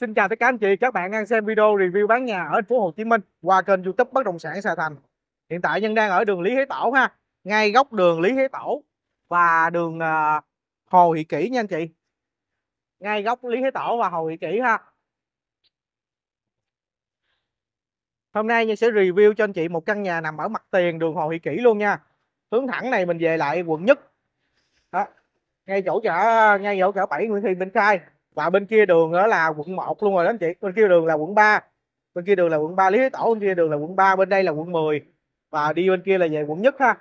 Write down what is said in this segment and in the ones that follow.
Xin chào tất cả anh chị, các bạn đang xem video review bán nhà ở phố Hồ Chí Minh qua kênh YouTube Bất động sản Sài Thành. Hiện tại nhân đang ở đường Lý Hế Tổ ha, ngay góc đường Lý Hế Tổ và đường à, Hồ Thị Kỷ nha anh chị. Ngay góc Lý Hế Tổ và Hồ Thị Kỷ ha. Hôm nay Nhân sẽ review cho anh chị một căn nhà nằm ở mặt tiền đường Hồ Thị Kỷ luôn nha. Hướng thẳng này mình về lại quận nhất. Đó. Ngay chỗ chợ ngay chỗ chợ 7 Nguyễn Thị Minh Khai và bên kia đường đó là quận 1 luôn rồi đó anh chị bên kia đường là quận 3 bên kia đường là quận 3 Lý Thái Tổ bên kia đường là quận 3 bên đây là quận 10 và đi bên kia là về quận nhất ha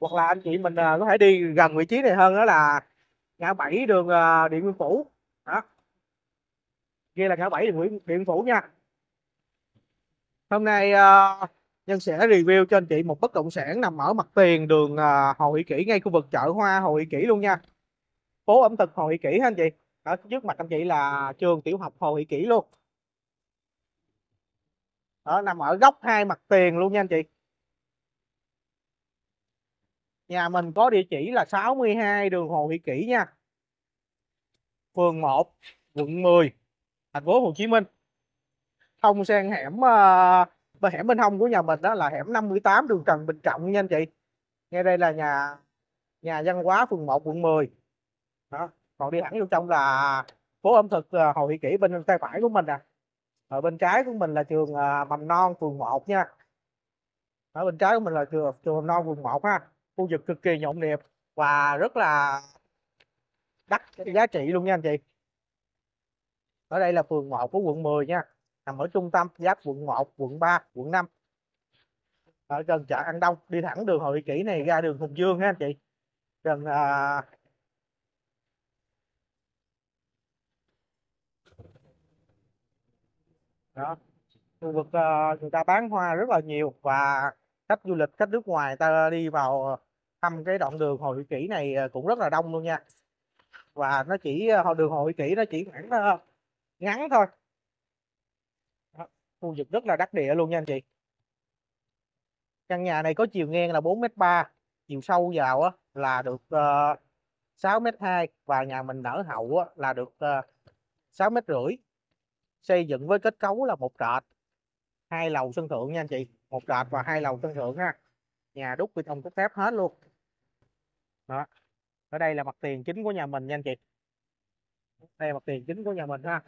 hoặc là anh chị mình à, có thể đi gần vị trí này hơn đó là ngã 7 đường à, Điện Nguyên Phủ đó kia là ngã 7 đường Điện Nguyên Phủ nha hôm nay à, Nhân sẽ review cho anh chị một bất động sản nằm ở mặt tiền đường Hồ Thị Kỷ ngay khu vực chợ Hoa Hồ Thị Kỷ luôn nha. Phố ẩm thực Hồ Thị Kỷ ha anh chị ở trước mặt anh chị là trường tiểu học Hồ Thị Kỷ luôn đó, nằm ở góc hai mặt tiền luôn nha anh chị nhà mình có địa chỉ là 62 đường Hồ Thị Kỷ nha phường 1 quận 10 thành phố Hồ Chí Minh thông sang hẻm uh, hẻm bên hông của nhà mình đó là hẻm 58 đường Trần Bình Trọng nha anh chị ngay đây là nhà nhà văn hóa phường 1 quận 10 đó còn đi thẳng vô trong là phố ẩm thực à, hồ thị kỷ bên tay phải của mình à ở bên trái của mình là trường à, mầm non phường 1 nha ở bên trái của mình là trường trường mầm non phường 1 ha khu vực cực kỳ nhộn nhịp và rất là đắt giá trị luôn nha anh chị ở đây là phường 1 của quận 10 nha nằm ở trung tâm giáp quận 1 quận 3 quận 5 ở gần chợ An Đông đi thẳng đường Hội Kỷ này ra đường Hùng Dương ha anh chị gần à, đó khu vực uh, người ta bán hoa rất là nhiều và khách du lịch khách nước ngoài ta đi vào thăm cái đoạn đường hội Kỷ này ờ, cũng rất là đông luôn nha và nó chỉ ờ, đường hội Kỷ nó chỉ khoảng uh, ngắn thôi đó. khu vực rất là đắc địa luôn nha anh chị căn nhà này có chiều ngang là 4 m ba chiều sâu vào á, là được uh, 6m2 và nhà mình nở hậu á, là được uh, 6 mét rưỡi xây dựng với kết cấu là một trệt hai lầu sân thượng nha anh chị một trệt và hai lầu sân thượng ha nhà đúc bê tông cốt thép hết luôn đó ở đây là mặt tiền chính của nhà mình nha anh chị đây là mặt tiền chính của nhà mình ha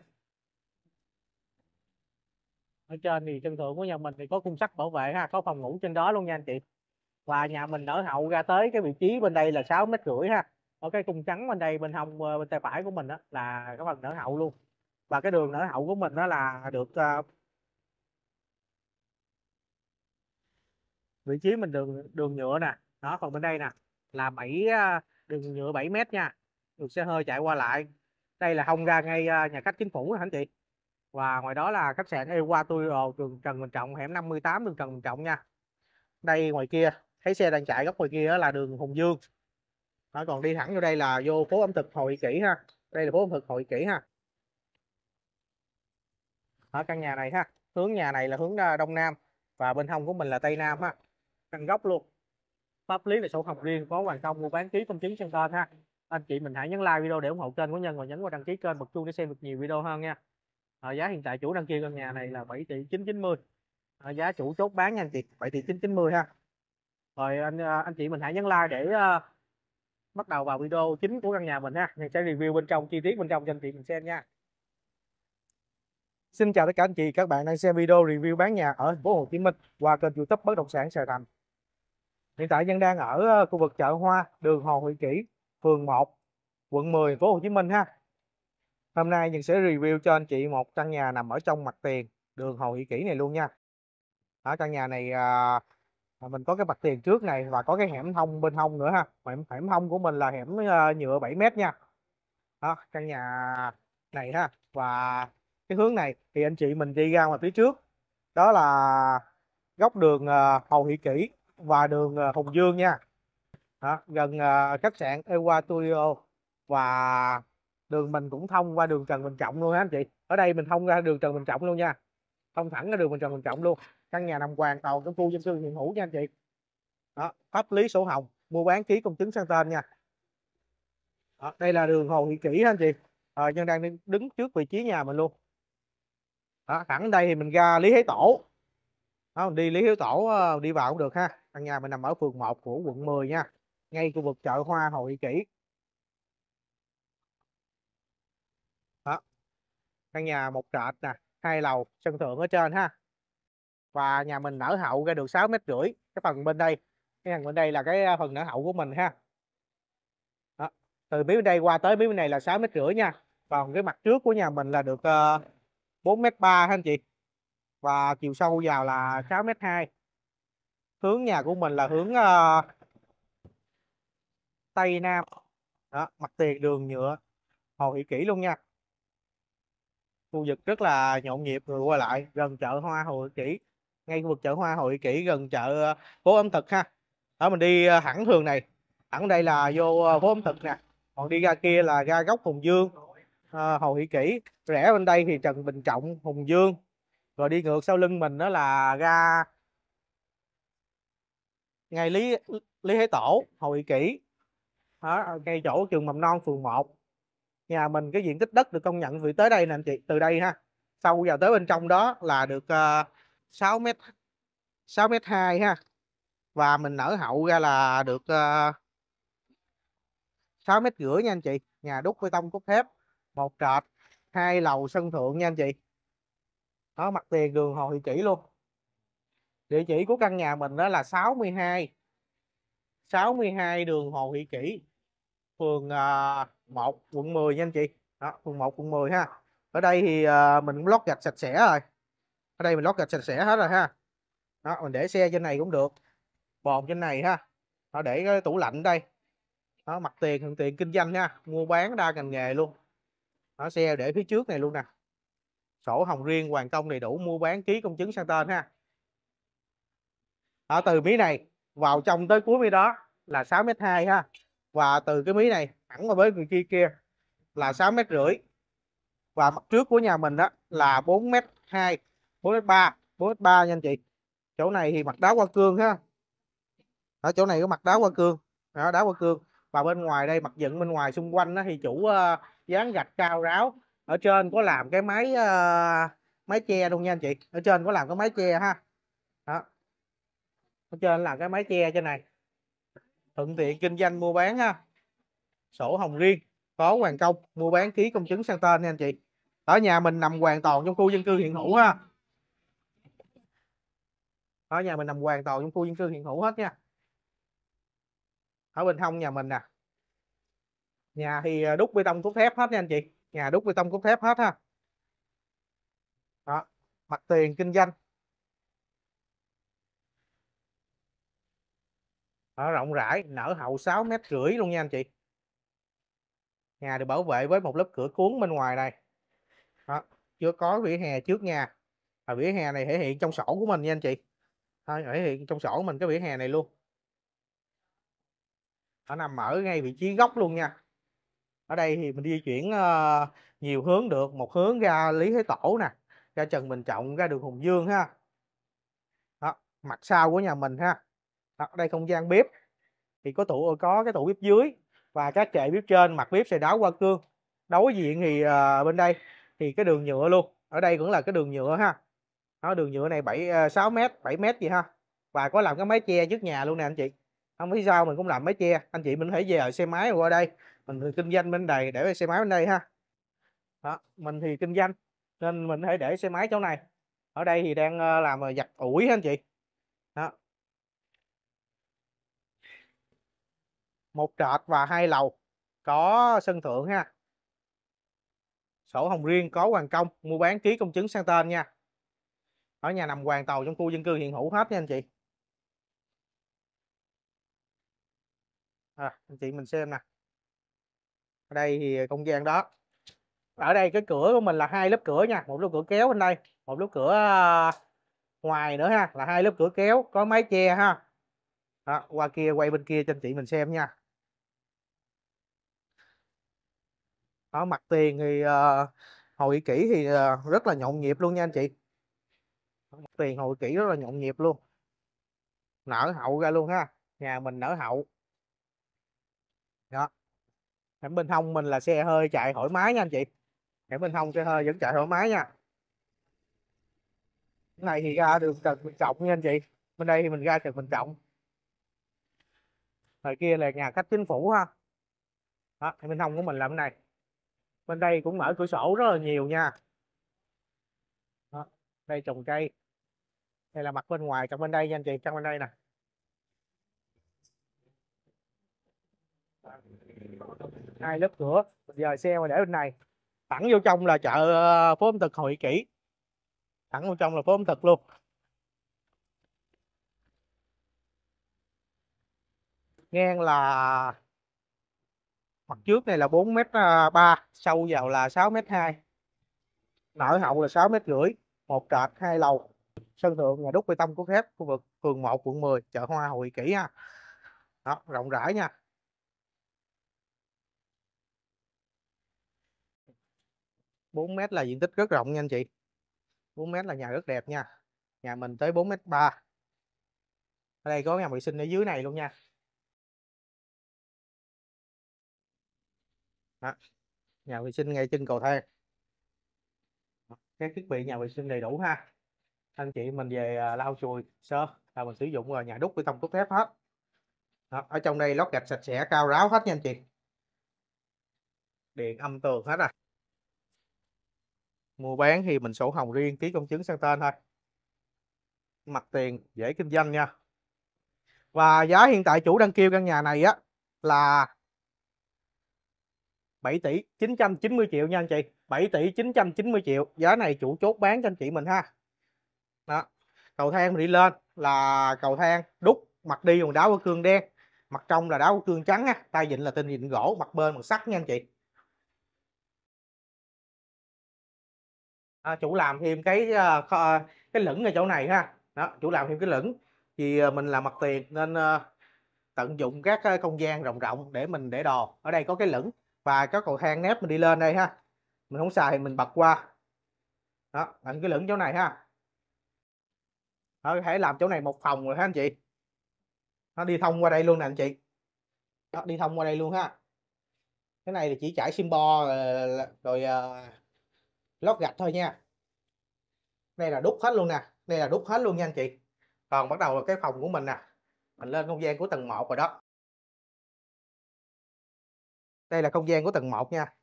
ở trên thì sân thượng của nhà mình thì có khung sắt bảo vệ ha có phòng ngủ trên đó luôn nha anh chị và nhà mình ở hậu ra tới cái vị trí bên đây là sáu mét rưỡi ha ở cái cung trắng bên đây bên hông ờ, bên tay phải của mình đó là cái phần nở hậu luôn và cái đường nở hậu của mình nó là được uh, vị trí mình đường đường nhựa nè đó còn bên đây nè là bảy ờ, đường nhựa 7 mét nha được xe hơi chạy qua lại đây là hông ra ngay ờ, nhà khách chính phủ hả anh chị và ngoài đó là khách sạn Ewa Turo đường Trần Bình Trọng hẻm 58 đường Trần Bình Trọng nha đây ngoài kia thấy xe đang chạy góc ngoài kia là đường Hùng Dương đó còn đi thẳng vô đây là vô phố ẩm thực Hội Kỷ ha đây là phố ẩm thực Hội Kỷ ha ở căn nhà này ha hướng nhà này là hướng ờ, đông nam và bên hông của mình là tây nam ha căn góc luôn pháp lý là sổ hồng riêng có hoàn công mua bán ký công chứng sang tên ha anh chị mình hãy nhấn like video để ủng hộ kênh của nhân và nhấn vào đăng ký kênh bật chuông để xem được nhiều video hơn nha à, giá hiện tại chủ đăng kia căn nhà này là 7 tỷ 990 à, ờ, giá chủ chốt bán nha anh chị 7 tỷ 990 ha rồi anh anh chị mình hãy nhấn like để uh, bắt đầu vào video chính của căn nhà mình ha mình sẽ review bên trong chi tiết bên trong cho anh chị mình xem nha Xin chào tất cả anh chị, các bạn đang xem video review bán nhà ở thành phố Hồ Chí Minh qua kênh YouTube Bất động sản Sài Thành. Hiện tại nhân đang ở ờ, khu vực chợ Hoa, đường Hồ Huy Kỷ, phường 1, quận 10, thành phố Hồ Chí Minh ha. Hôm nay nhân sẽ review cho anh chị một căn nhà nằm ở trong mặt tiền đường Hồ Huy Kỷ này luôn nha. Ở căn nhà này à, à, mình có cái mặt tiền trước này và có cái hẻm thông bên hông nữa ha. Hẻm hẻm thông của mình là hẻm ờ, nhựa 7 m nha. Đó, căn nhà này ha và cái hướng này thì anh chị mình đi ra ngoài phía trước đó là góc đường ờ, Hầu Thị Kỷ và đường ờ, Hùng Dương nha đó, gần ờ, khách sạn Ewa Equatorio và đường mình cũng thông qua đường Trần Bình Trọng luôn á anh chị ở đây mình thông ra đường Trần Bình Trọng luôn nha thông thẳng ra đường Trần Bình Trọng luôn căn nhà nằm hoàn toàn trong khu dân cư hiện hữu nha anh chị đó, pháp lý sổ hồng mua bán ký công chứng sang tên nha đó, đây là đường Hồ Thị Kỷ anh chị à, nhân đang đứng trước vị trí nhà mình luôn đó, thẳng đây thì mình ra lý thái tổ đó, đi lý thái tổ ờ, đi vào cũng được ha căn nhà mình nằm ở phường 1 của quận 10 nha ngay khu vực chợ hoa hội kỷ đó căn nhà một trệt nè hai lầu sân thượng ở trên ha và nhà mình nở hậu ra được 6 mét rưỡi cái phần bên đây cái phần bên đây là cái ờ, phần nở hậu của mình ha đó. từ mé bên đây qua tới mé bên này là 6 mét rưỡi nha còn cái mặt trước của nhà mình là được uh, 4m3 hả anh chị và chiều sâu vào là 6m2 hướng nhà của mình là hướng uh, Tây Nam đó, mặt tiền đường nhựa hồ hiệu Kỷ luôn nha khu vực rất là nhộn nhịp người qua lại gần chợ hoa hồ hiệu kỹ ngay khu vực chợ hoa hội Kỷ gần chợ ờ, phố ẩm thực ha đó mình đi thẳng ờ, thường này thẳng đây là vô phố ẩm thực nè còn đi ra kia là ra góc hùng dương à, Hồ Hỷ Kỷ rẽ bên đây thì Trần Bình Trọng Hùng Dương rồi đi ngược sau lưng mình đó là ga ngay Lý Lý Thế Tổ Hồ Hỷ Kỷ đó, ngay chỗ trường mầm non phường 1 nhà mình cái diện tích đất được công nhận vì tới đây nè anh chị từ đây ha sau vào tới bên trong đó là được ờ, uh, 6 mét 6 mét 2 ha và mình nở hậu ra là được ờ, uh, 6 mét rưỡi nha anh chị nhà đúc bê tông cốt thép một trệt hai lầu sân thượng nha anh chị đó mặt tiền đường hồ thị kỷ luôn địa chỉ của căn nhà mình đó là 62 62 đường Hồ Thị Kỷ phường 1 à, quận 10 nha anh chị đó, phường 1 quận 10 ha ở đây thì à, mình lót gạch sạch sẽ rồi ở đây mình lót gạch sạch sẽ hết rồi ha đó mình để xe trên này cũng được bồn trên này ha nó để cái tủ lạnh đây đó mặt tiền thường tiền kinh doanh nha mua bán đa ngành nghề luôn đó, xe để phía trước này luôn nè sổ hồng riêng hoàn công đầy đủ mua bán ký công chứng sang tên ha ở từ mí này vào trong tới cuối mí đó là 6 m hai ha và từ cái mí này thẳng vào với người kia kia là 6 m rưỡi và mặt trước của nhà mình đó là 4 m hai, 4 m ba, 4 m ba nha anh chị chỗ này thì mặt đá hoa cương ha ở chỗ này có mặt đá hoa cương đó, đá hoa cương và bên ngoài đây mặt dựng bên ngoài xung quanh đó, thì chủ ờ, dán gạch cao ráo ở trên có làm cái máy uh, máy che luôn nha anh chị ở trên có làm cái máy che ha đó ở trên là cái máy che trên này thuận tiện kinh doanh mua bán ha sổ hồng riêng có hoàn công mua bán ký công chứng sang tên nha anh chị ở nhà mình nằm hoàn toàn trong khu dân cư hiện hữu ha ở nhà mình nằm hoàn toàn trong khu dân cư hiện hữu hết nha ở bên hông nhà mình nè à nhà thì ờ, đúc bê tông cốt thép hết nha anh chị nhà đúc bê tông cốt thép hết ha đó mặt tiền kinh doanh ở rộng rãi nở hậu 6 mét rưỡi luôn nha anh chị nhà được bảo vệ với một lớp cửa cuốn bên ngoài này đó, chưa có vỉa hè trước nhà và vỉa hè này thể hiện trong sổ của mình nha anh chị thôi thể hiện trong sổ của mình cái vỉa hè này luôn nó nằm ở ngay vị trí góc luôn nha ở đây thì mình di chuyển uh, nhiều hướng được một hướng ra Lý Thế Tổ nè ra Trần Bình Trọng ra đường Hùng Dương ha đó, mặt sau của nhà mình ha đó, đây không gian bếp thì có tủ ờ, có cái tủ bếp dưới và các kệ bếp trên mặt bếp sẽ đáo qua cương đối diện thì uh, bên đây thì cái đường nhựa luôn ở đây cũng là cái đường nhựa ha đó, đường nhựa này 7 6 m 7 m gì ha và có làm cái mái che trước nhà luôn nè anh chị không biết sao mình cũng làm mái che anh chị mình thể về xe máy qua đây mình thì kinh doanh bên đây để xe máy bên đây ha đó, mình thì kinh doanh nên mình hãy để xe máy chỗ này ở đây thì đang ờ, làm ờ, giặt ủi anh chị đó một trệt và hai lầu có sân thượng ha sổ hồng riêng có hoàn công mua bán ký công chứng sang tên nha ở nhà nằm hoàn tàu trong khu dân cư hiện hữu hết nha anh chị à, anh chị mình xem nè ở đây thì không gian đó ở đây cái cửa của mình là hai lớp cửa nha một lớp cửa kéo bên đây một lớp cửa à, ngoài nữa ha là hai lớp cửa kéo có mái che ha đó, qua kia quay bên kia cho anh chị mình xem nha đó mặt tiền thì uh, à, hồi kỹ thì uh, rất là nhộn nhịp luôn nha anh chị mặt tiền hồi kỹ rất là nhộn nhịp luôn nở hậu ra luôn ha nhà mình nở hậu hẻm bên hông mình là xe hơi chạy thoải mái nha anh chị hẻm bên hông xe hơi vẫn chạy thoải mái nha cái này thì ra đường trần bình trọng nha anh chị bên đây thì mình ra trần bình trọng ngoài kia là nhà khách chính phủ ha đó, hẻm bên hông của mình là bên này bên đây cũng mở cửa sổ rất là nhiều nha đó, đây trồng cây đây là mặt bên ngoài trong bên đây nha anh chị trong bên đây nè Thank you hai lớp cửa bây giờ xe mà để bên này thẳng vô trong là chợ ờ, phố ẩm thực hội kỷ thẳng vô trong là phố ẩm thực luôn ngang là mặt trước này là 4 m à, ba, sâu vào là 6 m hai, nở hậu là 6 m rưỡi một trệt hai lầu sân thượng nhà đúc bê tông của thép khu vực phường 1 quận 10 chợ hoa hội kỷ ha đó rộng rãi nha 4 mét là diện tích rất rộng nha anh chị 4 mét là nhà rất đẹp nha nhà mình tới 4 mét 3 ở đây có nhà vệ sinh ở dưới này luôn nha Đó. nhà vệ sinh ngay trên cầu thang các thiết bị nhà vệ sinh đầy đủ ha anh chị mình về à, lau chùi sơ là mình sử dụng rồi à, nhà đúc bê tông cốt thép hết Đó. ở trong đây lót gạch sạch sẽ cao ráo hết nha anh chị điện âm tường hết rồi à mua bán thì mình sổ hồng riêng ký công chứng sang tên thôi mặt tiền dễ kinh doanh nha và giá hiện tại chủ đang kêu căn nhà này á là 7 tỷ 990 triệu nha anh chị 7 tỷ 990 triệu giá này chủ chốt bán cho anh chị mình ha đó cầu thang mình đi lên là cầu thang đúc mặt đi bằng đá của cương đen mặt trong là đá của cương trắng á tay vịn là tinh vịn gỗ mặt bên bằng sắt nha anh chị à, chủ làm thêm cái ờ, ờ, cái lửng ở chỗ này ha đó chủ làm thêm cái lửng thì ờ, mình làm mặt tiền nên tận dụng các không gian rộng rộng để mình để đồ ở đây có cái lửng và có cầu thang nếp mình đi lên đây ha mình không xài thì mình bật qua đó bạn cái lửng chỗ này ha đó, có thể làm chỗ này một phòng rồi ha anh chị nó đi thông qua đây luôn nè anh chị đó, đi thông qua đây luôn ha cái này thì chỉ chảy sim bo rồi, rồi lót gạch thôi nha đây là đúc hết luôn nè đây là đúc hết luôn nha anh chị còn bắt đầu là cái phòng của mình nè mình lên không gian của tầng 1 rồi đó đây là không gian của tầng 1 nha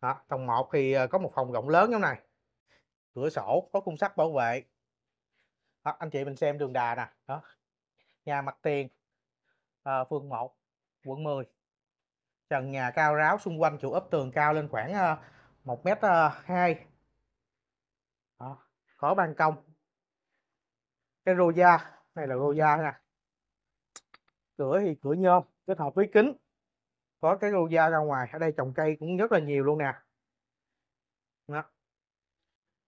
đó, tầng 1 thì ờ, có một phòng rộng lớn như này cửa sổ có khung sắt bảo vệ đó, anh chị mình xem đường đà nè đó nhà mặt tiền à, phường 1 quận 10 trần nhà cao ráo xung quanh chủ ấp tường cao lên khoảng ờ, một mét ờ, hai có ban công cái rô da này là rô da nè cửa thì cửa nhôm kết hợp với kính có cái rô da ra ngoài ở đây trồng cây cũng rất là nhiều luôn nè đó.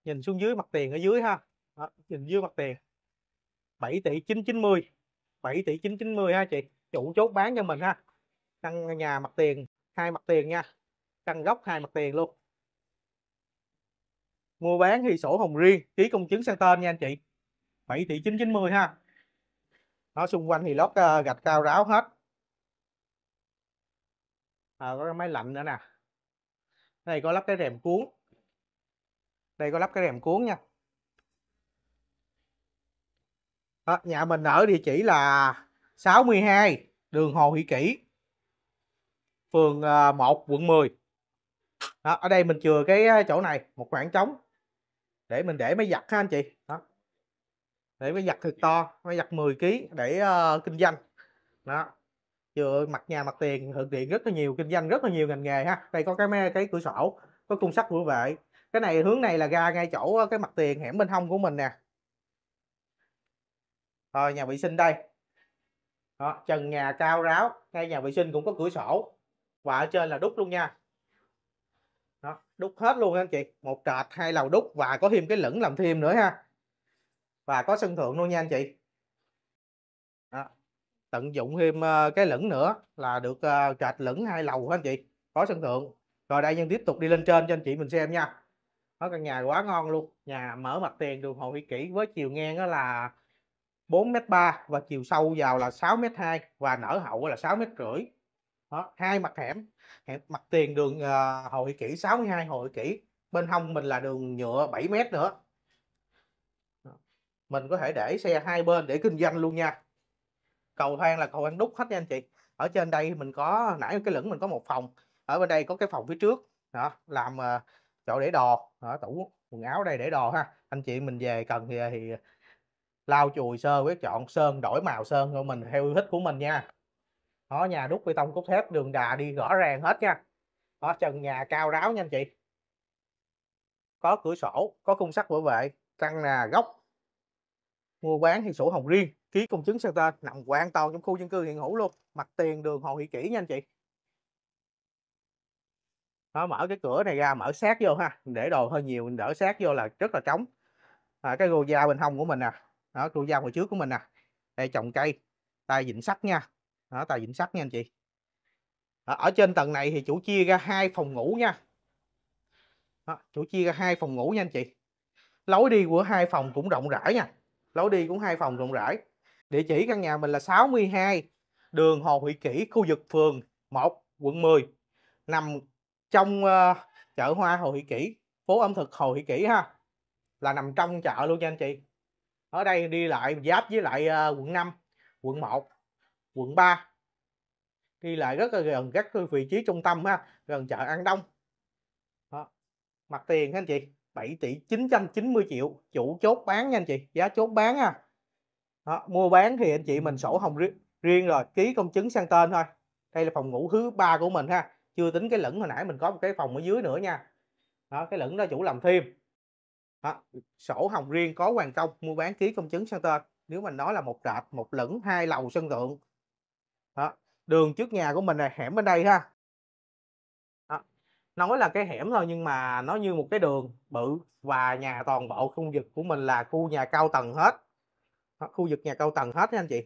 nhìn xuống dưới mặt tiền ở dưới ha đó. nhìn dưới mặt tiền 7 tỷ 990 7 tỷ 990 ha chị chủ chốt bán cho mình ha căn nhà mặt tiền hai mặt tiền nha căn góc hai mặt tiền luôn mua bán thì sổ hồng riêng ký công chứng sang tên nha anh chị 7 tỷ 990 ha nó xung quanh thì lót ờ, gạch cao ráo hết à, có máy lạnh nữa nè đây có lắp cái rèm cuốn đây có lắp cái rèm cuốn nha Đó, ờ, nhà mình ở địa chỉ là 62 đường Hồ Hỷ Kỷ phường 1 à, quận 10 đó, ở đây mình chừa cái chỗ này một khoảng trống để mình để máy giặt ha anh chị đó để máy giặt thật to máy giặt 10 kg để uh, kinh doanh đó chừa mặt nhà mặt tiền thực hiện rất là nhiều kinh doanh rất là nhiều ngành nghề ha đây có cái cái cửa sổ có cung sắt bảo vệ cái này hướng này là ra ngay chỗ ờ, cái mặt tiền hẻm bên hông của mình nè rồi nhà vệ sinh đây đó, trần nhà cao ráo ngay nhà vệ sinh cũng có cửa sổ và ở trên là đúc luôn nha đó, đúc hết luôn anh chị một trệt hai lầu đúc và có thêm cái lửng làm thêm nữa ha và có sân thượng luôn nha anh chị đó, tận dụng thêm ờ, cái lửng nữa là được ờ, trệt lửng hai lầu anh chị có sân thượng rồi đây nhân tiếp tục đi lên trên cho anh chị mình xem nha đó căn nhà quá ngon luôn nhà mở mặt tiền đường hồ huy kỷ với chiều ngang đó là 4m3 và chiều sâu vào là 6m2 và nở hậu là 6m rưỡi đó, hai mặt hẻm hẹp mặt tiền đường uh, ờ, hội kỷ 62 hội kỷ bên hông mình là đường nhựa 7 mét nữa mình có thể để xe hai bên để kinh doanh luôn nha cầu thang là cầu thang đúc hết nha anh chị ở trên đây mình có nãy cái lửng mình có một phòng ở bên đây có cái phòng phía trước đó làm uh, chỗ để đồ đó, tủ quần áo đây để đồ ha anh chị mình về cần thì, thì lau chùi sơ quét chọn sơn đổi màu sơn cho mình theo yêu thích của mình nha đó nhà đúc bê tông cốt thép đường đà đi rõ ràng hết nha đó trần nhà cao ráo nha anh chị có cửa sổ có khung sắt bảo vệ căn nhà góc mua bán thì sổ hồng riêng ký công chứng sang tên nằm hoàn toàn trong khu dân cư hiện hữu luôn mặt tiền đường hồ thị kỷ nha anh chị nó mở cái cửa này ra mở sát vô ha để đồ hơi nhiều mình đỡ sát vô là rất là trống à, cái gô da bên hông của mình nè à. đó gô da hồi trước của mình nè à. đây trồng cây tay vịn sắt nha đó tài vịnh sắt nha anh chị đó, ở trên tầng này thì chủ chia ra hai phòng ngủ nha đó, chủ chia ra hai phòng ngủ nha anh chị lối đi của hai phòng cũng rộng rãi nha lối đi cũng hai phòng rộng rãi địa chỉ căn nhà mình là 62 đường Hồ Huy Kỷ khu vực phường 1 quận 10 nằm trong uh, chợ hoa Hồ Huy Kỷ phố ẩm thực Hồ Huy Kỷ ha là nằm trong chợ luôn nha anh chị ở đây đi lại giáp với lại uh, quận 5 quận 1 quận 3 ghi lại rất là gần các vị trí trung tâm ha gần chợ An Đông đó. mặt tiền anh chị 7 tỷ 990 triệu chủ chốt bán nha anh chị giá chốt bán ha đó. mua bán thì anh chị mình sổ hồng riêng, riêng rồi ký công chứng sang tên thôi đây là phòng ngủ thứ ba của mình ha chưa tính cái lửng hồi nãy mình có một cái phòng ở dưới nữa nha đó, cái lửng đó chủ làm thêm đó. sổ hồng riêng có hoàn công mua bán ký công chứng sang tên nếu mình nói là một rạp một lửng hai lầu sân thượng đó. đường trước nhà của mình là hẻm bên đây ha đó. nói là cái hẻm thôi nhưng mà nó như một cái đường bự và nhà toàn bộ khu vực của mình là khu nhà cao tầng hết đó. khu vực nhà cao tầng hết anh chị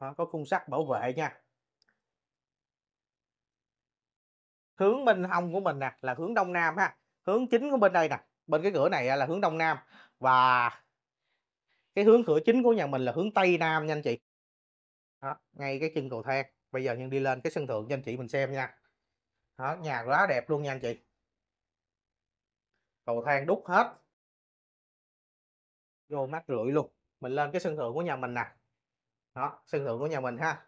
đó. có khung sắt bảo vệ nha hướng minh hông của mình nè là hướng đông nam ha hướng chính của bên đây nè bên cái cửa này là hướng đông nam và cái hướng cửa chính của nhà mình là hướng tây nam nha anh chị đó, ngay cái chân cầu thang bây giờ nhân đi lên cái sân thượng cho anh chị mình xem nha đó, nhà quá đẹp luôn nha anh chị cầu thang đúc hết vô mát rưỡi luôn mình lên cái sân thượng của nhà mình nè đó sân thượng của nhà mình ha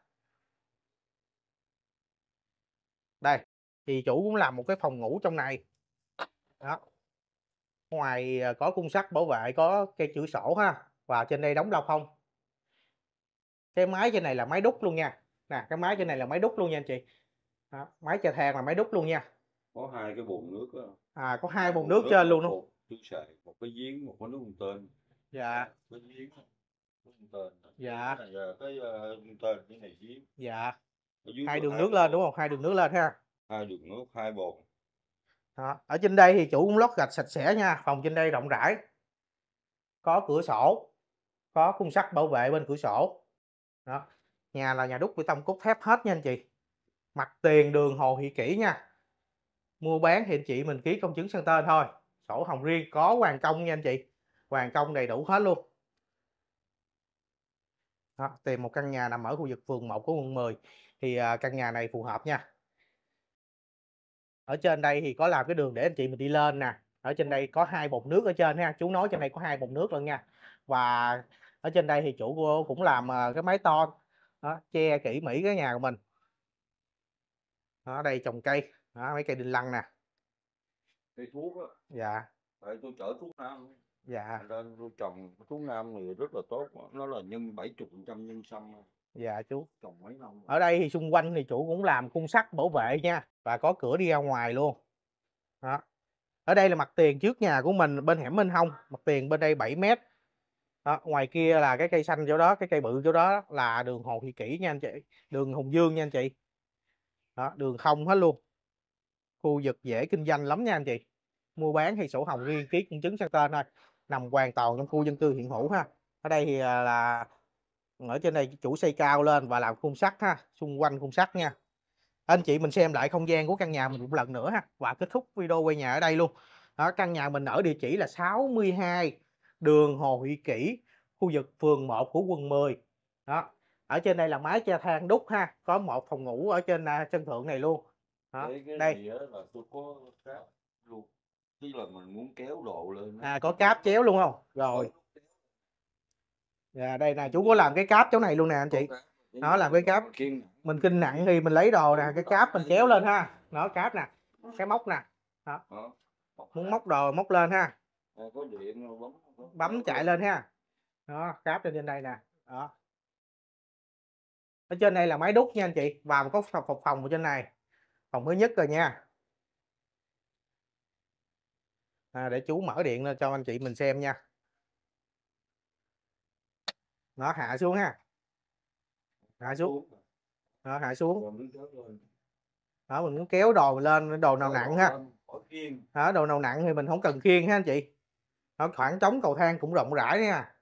đây thì chủ cũng làm một cái phòng ngủ trong này đó ngoài à, có cung sắt bảo vệ có cây chữ sổ ha và trên đây đóng lọc không cái máy trên này là máy đúc luôn nha nè cái máy trên này là máy đúc luôn nha anh chị đó, máy chà than là máy đúc luôn nha có hai cái bồn nước đó. à có hai bồn nước, trên luôn đó một một cái giếng một cái nước không tên dạ cái giếng tên dạ cái này cái ờ, tên cái này giếng dạ hai đường hai nước bồn. lên đúng không hai đường nước lên ha hai đường nước hai bồn đó. ở trên đây thì chủ cũng lót gạch sạch sẽ nha phòng trên đây rộng rãi có cửa sổ có khung sắt bảo vệ bên cửa sổ đó nhà là nhà đúc bê tông cốt thép hết nha anh chị mặt tiền đường hồ thị kỹ nha mua bán thì anh chị mình ký công chứng sang tên thôi sổ hồng riêng có hoàng công nha anh chị hoàng công đầy đủ hết luôn đó, tìm một căn nhà nằm ở khu vực phường 1 của quận 10 thì à, căn nhà này phù hợp nha ở trên đây thì có làm cái đường để anh chị mình đi lên nè ở trên đây có hai bồn nước ở trên ha chú nói trên đây có hai bồn nước luôn nha và ở trên đây thì chủ cô cũng làm ờ, cái mái tôn đó, che kỹ mỹ cái nhà của mình ở đây trồng cây đó, mấy cây đinh lăng nè cây thuốc á dạ tại tôi chở thuốc nam dạ nên tôi trồng thuốc nam thì rất là tốt nó là nhân bảy chục trăm nhân sâm dạ chú trồng mấy năm rồi. ở đây thì xung quanh thì chủ cũng làm khung sắt bảo vệ nha và có cửa đi ra ngoài luôn đó ở đây là mặt tiền trước nhà của mình bên hẻm Minh Hồng mặt tiền bên đây 7 mét đó, ngoài kia là cái cây xanh chỗ đó cái cây bự chỗ đó là đường hồ thị kỷ nha anh chị đường hùng dương nha anh chị đó, đường không hết luôn khu vực dễ kinh doanh lắm nha anh chị mua bán thì sổ hồng riêng ký công chứng sang tên thôi nằm hoàn toàn trong khu dân cư hiện hữu ha ở đây thì à, là ở trên đây chủ xây cao lên và làm khung sắt ha xung quanh khung sắt nha anh chị mình xem lại không gian của căn nhà mình một lần nữa ha và kết thúc video quay nhà ở đây luôn đó, căn nhà mình ở địa chỉ là 62 đường Hồ Huy Kỷ, khu vực phường 1 của quận 10. Đó. Ở trên đây là mái che thang đúc ha, có một phòng ngủ ở trên à, sân thượng này luôn. Đó. đây. Là tôi có cáp luôn. Tức là mình muốn kéo đồ lên. À có cáp chéo luôn không? Rồi. À, đây nè, chú có làm cái cáp chỗ này luôn nè anh chị. Nó làm cái cáp. Mình kinh nặng thì mình lấy đồ nè, cái cáp mình kéo lên ha. Nó cáp nè, cái móc nè. Đó. Muốn móc đồ móc lên ha có điện bấm bấm chạy lên ha đó cáp trên trên đây nè đó ở trên đây là máy đúc nha anh chị và một có phòng phòng ở trên này phòng mới nhất rồi nha à, để chú mở điện lên cho anh chị mình xem nha nó hạ xuống ha hạ xuống đó hạ xuống đó mình muốn kéo đồ lên đồ nào nặng ha đó, đồ nào nặng thì mình không cần khiên ha anh chị nó khoảng trống cầu thang cũng rộng rãi nha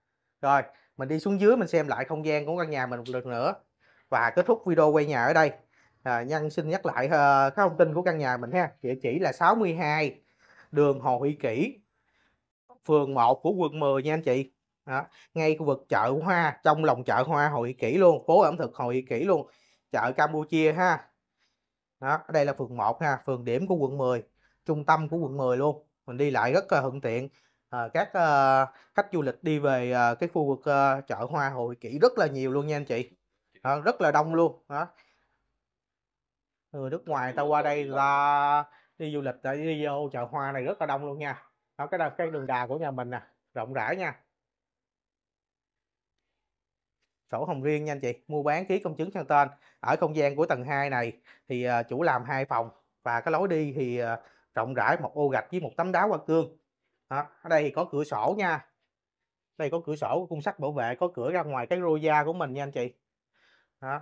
rồi mình đi xuống dưới mình xem lại không gian của căn nhà mình một lần nữa và kết thúc video quay nhà ở đây à, nhân xin nhắc lại uh, ờ, các thông tin của căn nhà mình ha địa chỉ là 62 đường Hồ Huy Kỷ phường 1 của quận 10 nha anh chị đó. ngay khu vực chợ hoa trong lòng chợ hoa Hội Kỷ luôn phố ẩm thực Hội Kỷ luôn chợ Campuchia ha đó ở đây là phường 1 ha phường điểm của quận 10 trung tâm của quận 10 luôn mình đi lại rất là thuận tiện Ờ, các à, khách du lịch đi về à, cái khu vực à, chợ hoa hội kỷ rất là nhiều luôn nha anh chị à, rất là đông luôn đó người nước ngoài ta qua đây là đi du lịch để đi vô chợ hoa này rất là đông luôn nha đó cái cái đường đà của nhà mình nè rộng rãi nha sổ hồng riêng nha anh chị mua bán ký công chứng sang tên ở không gian của tầng 2 này thì chủ làm hai phòng và cái lối đi thì rộng rãi một ô gạch với một tấm đá hoa cương đó, ở đây thì có cửa sổ nha đây có cửa sổ khung sắt bảo vệ có cửa ra ngoài cái rô da của mình nha anh chị đó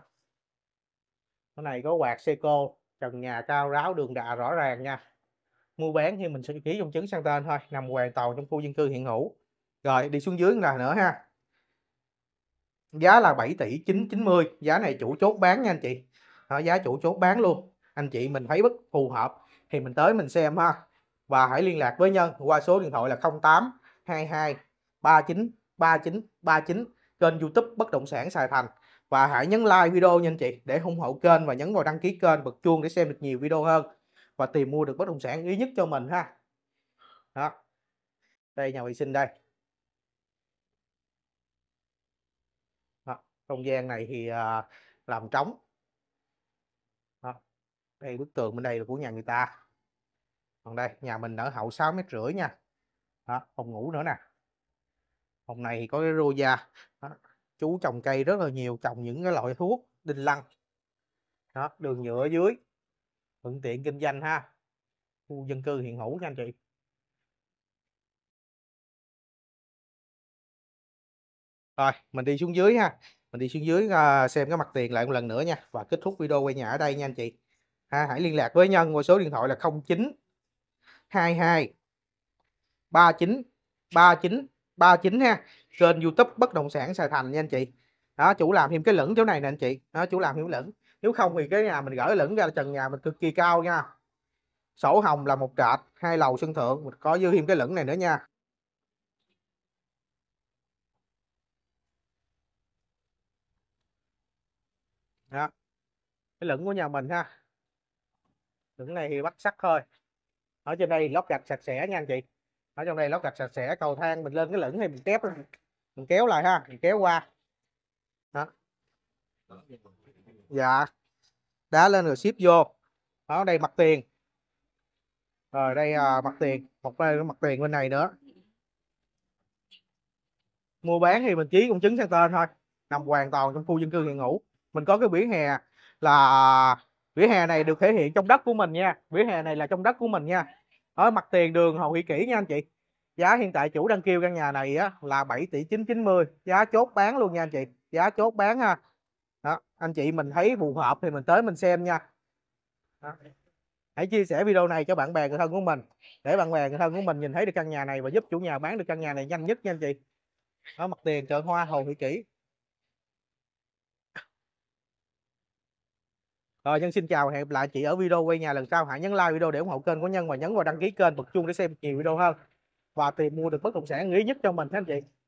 cái này có quạt seco trần nhà cao ráo đường đà rõ ràng nha mua bán thì mình sẽ ký trong chứng sang tên thôi nằm hoàn toàn trong khu dân cư hiện hữu rồi đi xuống dưới là nữa ha giá là 7 tỷ 990 giá này chủ chốt bán nha anh chị đó, giá chủ chốt bán luôn anh chị mình thấy bất phù hợp thì mình tới mình xem ha và hãy liên lạc với Nhân qua số điện thoại là 08 22 39 39 39 kênh YouTube Bất động sản Sài Thành và hãy nhấn like video nha anh chị để ủng hộ kênh và nhấn vào đăng ký kênh bật chuông để xem được nhiều video hơn và tìm mua được bất động sản ý nhất cho mình ha. Đó. Đây nhà vệ sinh đây. Đó. Không gian này thì à, làm trống. Đó. Đây bức tường bên đây là của nhà người ta còn đây nhà mình ở hậu 6 mét rưỡi nha đó, phòng ngủ nữa nè phòng này có cái rô da chú trồng cây rất là nhiều trồng những cái loại thuốc đinh lăng đó đường nhựa ở dưới thuận tiện kinh doanh ha khu dân cư hiện hữu nha anh chị rồi mình đi xuống dưới ha mình đi xuống dưới à, xem cái mặt tiền lại một lần nữa nha và kết thúc video quay nhà ở đây nha anh chị ha, hãy liên lạc với nhân qua số điện thoại là 09 22 39 39 39 ha kênh youtube bất động sản Sài Thành nha anh chị đó chủ làm thêm cái lửng chỗ này nè anh chị đó chủ làm thêm lửng nếu không thì cái nhà mình gỡ lửng ra trần nhà mình cực kỳ cao nha sổ hồng là một trệt hai lầu sân thượng mình có dư thêm cái lửng này nữa nha đó cái lửng của nhà mình ha lửng này thì bắt sắt thôi ở trên đây lót gạch sạch sẽ nha anh chị ở trong đây lót gạch sạch sẽ cầu thang mình lên cái lửng thì mình tép mình kéo lại ha mình kéo qua đó dạ đá lên rồi ship vô ở đây mặt tiền rồi đây à, mặt tiền một đây mặt tiền bên này nữa mua bán thì mình chỉ cũng chứng sang tên thôi nằm hoàn toàn trong khu dân cư hiện hữu mình có cái biển hè là à, vỉa hè này được thể hiện trong đất của mình nha vỉa hè này là trong đất của mình nha ở mặt tiền đường hồ huy kỷ nha anh chị giá hiện tại chủ đang kêu căn nhà này á là 7 tỷ 990 giá chốt bán luôn nha anh chị giá chốt bán ha đó, anh chị mình thấy phù hợp thì mình tới mình xem nha đó. hãy chia sẻ video này cho bạn bè người thân của mình để bạn bè người thân của mình nhìn thấy được căn nhà này và giúp chủ nhà bán được căn nhà này nhanh nhất nha anh chị ở mặt tiền chợ hoa hồ thị kỷ Rồi Nhân xin chào, hẹn gặp lại chị ở video quay nhà lần sau. Hãy nhấn like video để ủng hộ kênh của Nhân và nhấn vào đăng ký kênh, bật chuông để xem nhiều video hơn. Và tìm mua được bất động sản ý nhất cho mình nha anh chị.